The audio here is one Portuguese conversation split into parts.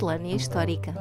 miscelânea histórica.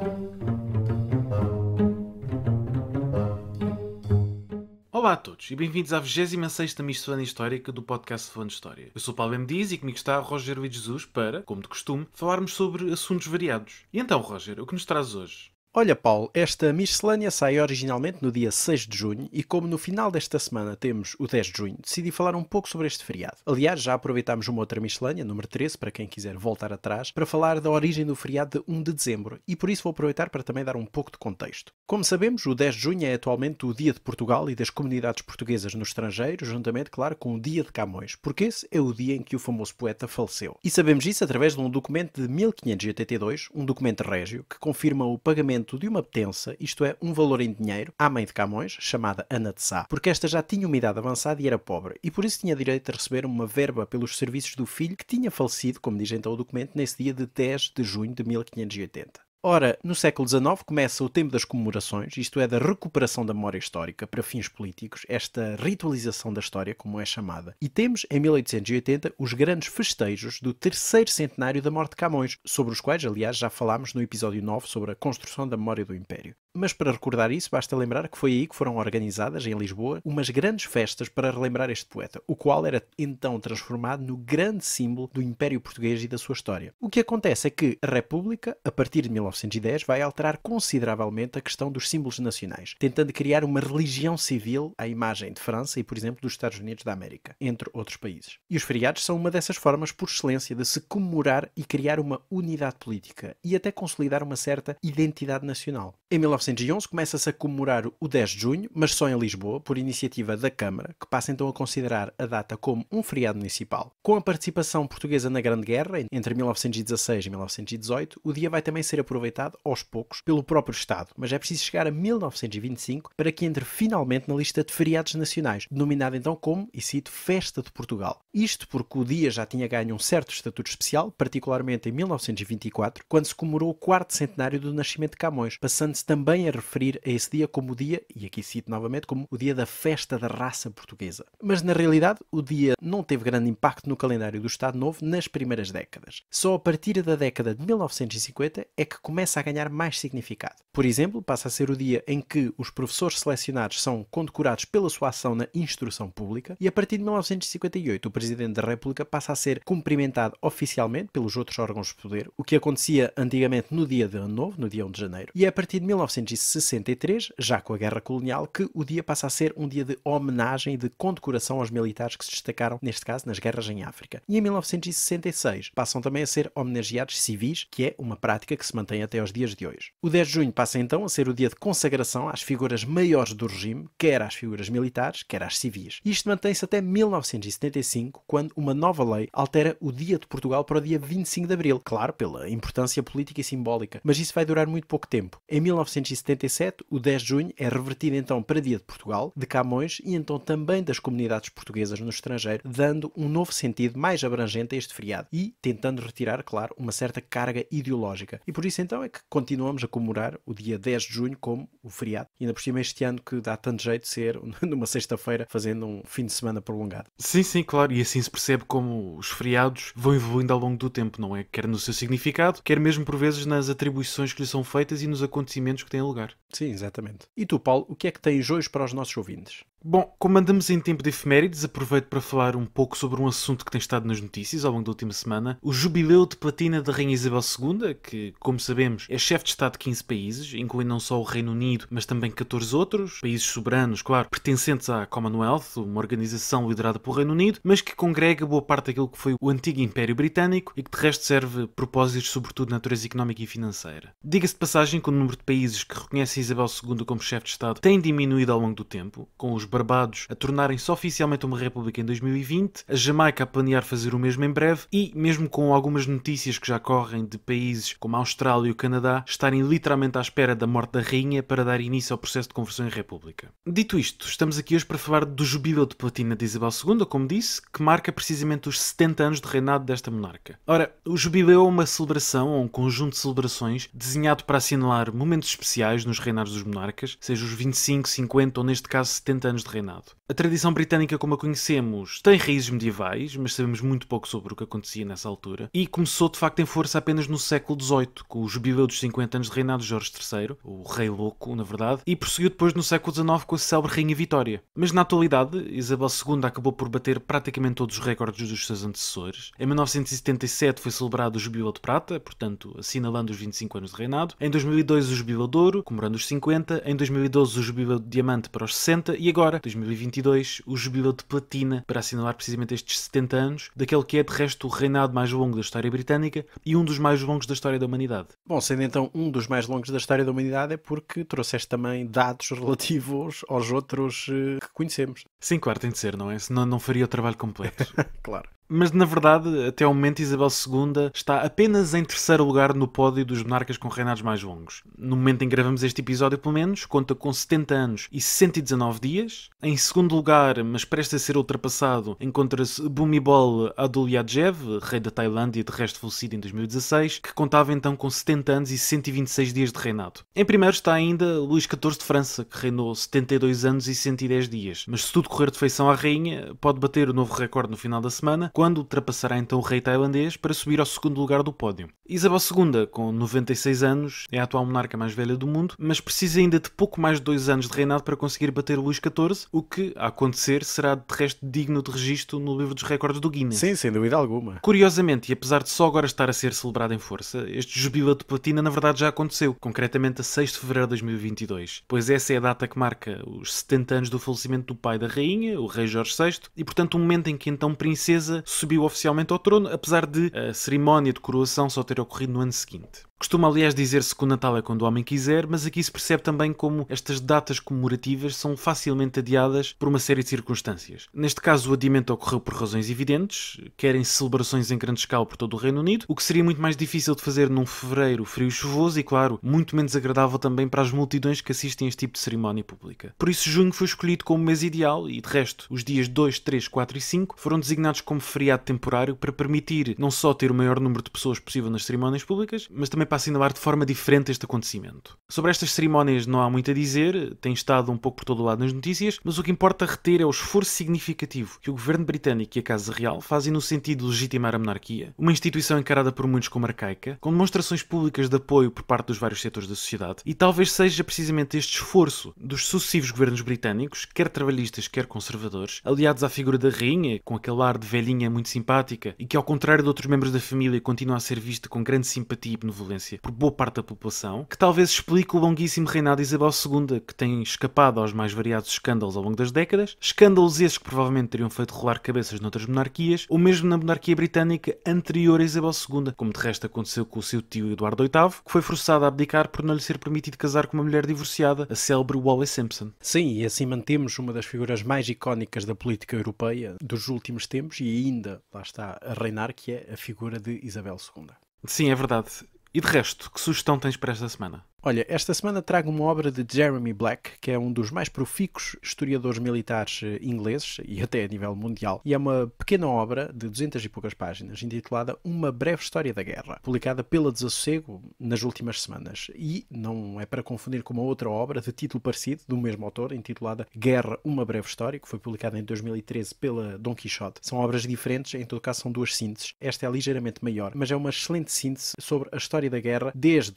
Olá a todos e bem-vindos à 26 missão Histórica do podcast Falando História. Eu sou o Paulo M. Diz e comigo está Roger Luiz Jesus para, como de costume, falarmos sobre assuntos variados. E então, Roger, o que nos traz hoje? Olha, Paulo, esta miscelânea sai originalmente no dia 6 de junho e, como no final desta semana temos o 10 de junho, decidi falar um pouco sobre este feriado. Aliás, já aproveitámos uma outra miscelânea, número 13, para quem quiser voltar atrás, para falar da origem do feriado de 1 de dezembro e por isso vou aproveitar para também dar um pouco de contexto. Como sabemos, o 10 de junho é atualmente o Dia de Portugal e das comunidades portuguesas no estrangeiro, juntamente, claro, com o Dia de Camões, porque esse é o dia em que o famoso poeta faleceu. E sabemos isso através de um documento de 1582, um documento régio, que confirma o pagamento pagamento de uma petença, isto é, um valor em dinheiro, à mãe de Camões, chamada Ana de Sá, porque esta já tinha uma idade avançada e era pobre, e por isso tinha direito a receber uma verba pelos serviços do filho que tinha falecido, como diz então o documento, nesse dia de 10 de junho de 1580. Ora, no século XIX começa o tempo das comemorações, isto é, da recuperação da memória histórica para fins políticos, esta ritualização da história, como é chamada. E temos, em 1880, os grandes festejos do terceiro centenário da morte de Camões, sobre os quais, aliás, já falámos no episódio 9 sobre a construção da memória do Império. Mas para recordar isso, basta lembrar que foi aí que foram organizadas, em Lisboa, umas grandes festas para relembrar este poeta, o qual era então transformado no grande símbolo do Império Português e da sua história. O que acontece é que a República, a partir de 1910, vai alterar consideravelmente a questão dos símbolos nacionais, tentando criar uma religião civil à imagem de França e, por exemplo, dos Estados Unidos da América, entre outros países. E os feriados são uma dessas formas por excelência de se comemorar e criar uma unidade política e até consolidar uma certa identidade nacional. Em 1911 começa-se a comemorar o 10 de junho, mas só em Lisboa, por iniciativa da Câmara, que passa então a considerar a data como um feriado municipal. Com a participação portuguesa na Grande Guerra, entre 1916 e 1918, o dia vai também ser aproveitado aos poucos pelo próprio Estado, mas é preciso chegar a 1925 para que entre finalmente na lista de feriados nacionais, denominada então como, e cito, Festa de Portugal. Isto porque o dia já tinha ganho um certo estatuto especial, particularmente em 1924, quando se comemorou o quarto centenário do nascimento de Camões, passando-se também também a referir a esse dia como o dia, e aqui cito novamente, como o dia da festa da raça portuguesa. Mas na realidade, o dia não teve grande impacto no calendário do Estado Novo nas primeiras décadas. Só a partir da década de 1950 é que começa a ganhar mais significado. Por exemplo, passa a ser o dia em que os professores selecionados são condecorados pela sua ação na instrução pública, e a partir de 1958 o Presidente da República passa a ser cumprimentado oficialmente pelos outros órgãos de poder, o que acontecia antigamente no dia de Ano Novo, no dia 1 de janeiro, e a partir de 19 1963, já com a Guerra Colonial, que o dia passa a ser um dia de homenagem e de condecoração aos militares que se destacaram, neste caso, nas guerras em África. E em 1966 passam também a ser homenageados civis, que é uma prática que se mantém até aos dias de hoje. O 10 de junho passa então a ser o dia de consagração às figuras maiores do regime, quer às figuras militares, quer às civis. E isto mantém-se até 1975, quando uma nova lei altera o dia de Portugal para o dia 25 de abril, claro, pela importância política e simbólica, mas isso vai durar muito pouco tempo. Em 19 1977, o 10 de junho é revertido então para Dia de Portugal, de Camões e então também das comunidades portuguesas no estrangeiro, dando um novo sentido mais abrangente a este feriado e tentando retirar, claro, uma certa carga ideológica. E por isso então é que continuamos a comemorar o dia 10 de junho como o feriado. ainda por cima este ano que dá tanto jeito de ser numa sexta-feira fazendo um fim de semana prolongado. Sim, sim, claro, e assim se percebe como os feriados vão evoluindo ao longo do tempo, não é? Quer no seu significado, quer mesmo por vezes nas atribuições que lhe são feitas e nos acontecimentos que têm tem lugar. Sim, exatamente. E tu, Paulo, o que é que tens hoje para os nossos ouvintes? Bom, como andamos em tempo de efemérides, aproveito para falar um pouco sobre um assunto que tem estado nas notícias ao longo da última semana: o jubileu de platina da Rainha Isabel II, que, como sabemos, é chefe de Estado de 15 países, incluindo não só o Reino Unido, mas também 14 outros, países soberanos, claro, pertencentes à Commonwealth, uma organização liderada pelo Reino Unido, mas que congrega boa parte daquilo que foi o antigo Império Britânico e que de resto serve propósitos, sobretudo, de natureza económica e financeira. Diga-se de passagem que o número de países que reconhecem Isabel II como chefe de Estado tem diminuído ao longo do tempo, com os Barbados a tornarem-se oficialmente uma república em 2020, a Jamaica a planear fazer o mesmo em breve e, mesmo com algumas notícias que já correm de países como a Austrália e o Canadá estarem literalmente à espera da morte da rainha para dar início ao processo de conversão em república. Dito isto, estamos aqui hoje para falar do jubileu de platina de Isabel II, como disse, que marca precisamente os 70 anos de reinado desta monarca. Ora, o jubileu é uma celebração ou um conjunto de celebrações desenhado para assinalar momentos especiais nos reinos reinados dos monarcas, seja os 25, 50 ou neste caso 70 anos de reinado. A tradição britânica como a conhecemos tem raízes medievais, mas sabemos muito pouco sobre o que acontecia nessa altura, e começou de facto em força apenas no século XVIII, com o jubileu dos 50 anos de reinado de Jorge III, o Rei Louco, na verdade, e prosseguiu depois no século XIX com a célebre Rainha Vitória. Mas na atualidade, Isabel II acabou por bater praticamente todos os recordes dos seus antecessores. Em 1977 foi celebrado o Jubileu de Prata, portanto assinalando os 25 anos de reinado. Em 2002 o Jubileu de Ouro, comemorando dos 50, em 2012 o jubileu de diamante para os 60 e agora, 2022, o jubileu de platina para assinalar precisamente estes 70 anos, daquele que é de resto o reinado mais longo da história britânica e um dos mais longos da história da humanidade. Bom, sendo então um dos mais longos da história da humanidade é porque trouxeste também dados relativos aos outros eh, que conhecemos. Sim, claro, tem de ser, não é? Senão não faria o trabalho completo. claro. Mas na verdade, até ao momento, Isabel II está apenas em terceiro lugar no pódio dos monarcas com reinados mais longos. No momento em que gravamos este episódio, pelo menos, conta com 70 anos e 119 dias. Em segundo lugar, mas presta a ser ultrapassado, encontra-se Bhumibol Adulyadej, rei da Tailândia de resto falecido em 2016, que contava então com 70 anos e 126 dias de reinado. Em primeiro está ainda Luís XIV de França, que reinou 72 anos e 110 dias. Mas se tudo correr de feição à rainha, pode bater o novo recorde no final da semana quando ultrapassará então o rei tailandês para subir ao segundo lugar do pódio. Isabel II, com 96 anos, é a atual monarca mais velha do mundo, mas precisa ainda de pouco mais de dois anos de reinado para conseguir bater Luís XIV, o que, a acontecer, será de resto digno de registro no livro dos recordes do Guinness. Sim, sem dúvida alguma. Curiosamente, e apesar de só agora estar a ser celebrado em força, este jubileu de platina na verdade já aconteceu, concretamente a 6 de fevereiro de 2022, pois essa é a data que marca os 70 anos do falecimento do pai da rainha, o rei Jorge VI, e portanto o momento em que então princesa subiu oficialmente ao trono, apesar de a cerimónia de coroação só ter ocorrido no ano seguinte. Costuma, aliás, dizer-se que o Natal é quando o homem quiser, mas aqui se percebe também como estas datas comemorativas são facilmente adiadas por uma série de circunstâncias. Neste caso, o adiamento ocorreu por razões evidentes, querem celebrações em grande escala por todo o Reino Unido, o que seria muito mais difícil de fazer num fevereiro frio e chuvoso e, claro, muito menos agradável também para as multidões que assistem a este tipo de cerimónia pública. Por isso, junho foi escolhido como mês ideal e, de resto, os dias 2, 3, 4 e 5 foram designados como feriado temporário para permitir não só ter o maior número de pessoas possível nas cerimónias públicas, mas também para assinalar de forma diferente este acontecimento. Sobre estas cerimónias não há muito a dizer, tem estado um pouco por todo o lado nas notícias, mas o que importa reter é o esforço significativo que o governo britânico e a Casa Real fazem no sentido de legitimar a monarquia, uma instituição encarada por muitos como arcaica, com demonstrações públicas de apoio por parte dos vários setores da sociedade, e talvez seja precisamente este esforço dos sucessivos governos britânicos, quer trabalhistas, quer conservadores, aliados à figura da rainha, com aquele ar de velhinha muito simpática e que, ao contrário de outros membros da família, continua a ser vista com grande simpatia e benevolência por boa parte da população, que talvez explique o longuíssimo reinado de Isabel II, que tem escapado aos mais variados escândalos ao longo das décadas, escândalos esses que provavelmente teriam feito rolar cabeças noutras monarquias, ou mesmo na monarquia britânica anterior a Isabel II, como de resto aconteceu com o seu tio Eduardo VIII, que foi forçado a abdicar por não lhe ser permitido casar com uma mulher divorciada, a célebre Wally Simpson. Sim, e assim mantemos uma das figuras mais icónicas da política europeia dos últimos tempos e ainda lá está a reinar, que é a figura de Isabel II. Sim, é verdade. E de resto, que sugestão tens para esta semana? Olha, esta semana trago uma obra de Jeremy Black, que é um dos mais profícuos historiadores militares eh, ingleses e até a nível mundial, e é uma pequena obra de 200 e poucas páginas, intitulada Uma Breve História da Guerra, publicada pela Desassossego nas últimas semanas. E não é para confundir com uma outra obra de título parecido, do mesmo autor, intitulada Guerra, Uma Breve História, que foi publicada em 2013 pela Don Quixote. São obras diferentes, em todo caso são duas sínteses. Esta é ligeiramente maior, mas é uma excelente síntese sobre a história da guerra desde,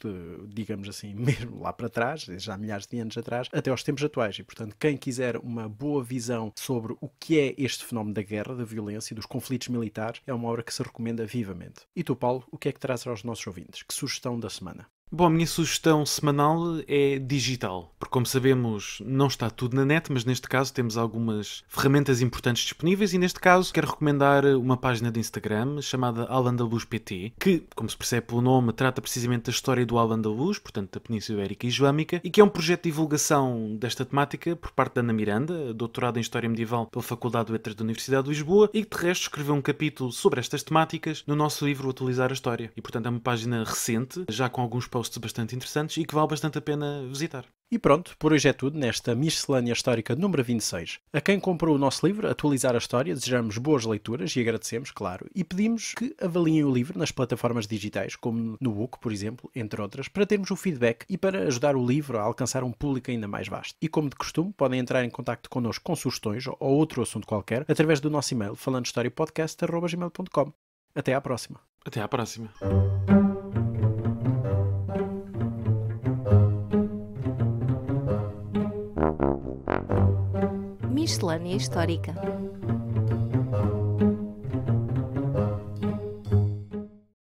digamos assim, mesmo lá para trás, já há milhares de anos atrás, até aos tempos atuais. E, portanto, quem quiser uma boa visão sobre o que é este fenómeno da guerra, da violência e dos conflitos militares, é uma obra que se recomenda vivamente. E tu, Paulo, o que é que trazes aos nossos ouvintes? Que sugestão da semana? Bom, a minha sugestão semanal é digital, porque, como sabemos, não está tudo na net, mas neste caso temos algumas ferramentas importantes disponíveis. E neste caso, quero recomendar uma página do Instagram chamada Alan da Luz PT, que, como se percebe pelo nome, trata precisamente da história do Alan da Luz, portanto, da Península Ibérica e Islâmica, e que é um projeto de divulgação desta temática por parte da Ana Miranda, doutorada em História Medieval pela Faculdade de Letras da Universidade de Lisboa, e que, de resto, escreveu um capítulo sobre estas temáticas no nosso livro Atualizar a História. E, portanto, é uma página recente, já com alguns posts posts bastante interessantes e que vale bastante a pena visitar. E pronto, por hoje é tudo nesta Miscelânea Histórica número 26. A quem comprou o nosso livro, Atualizar a História, desejamos boas leituras e agradecemos, claro, e pedimos que avaliem o livro nas plataformas digitais, como no Book, por exemplo, entre outras, para termos o feedback e para ajudar o livro a alcançar um público ainda mais vasto. E como de costume, podem entrar em contato connosco com sugestões ou outro assunto qualquer através do nosso e-mail falandohistoriapodcast.com. Até à próxima. Até à próxima. Miscelânea Histórica.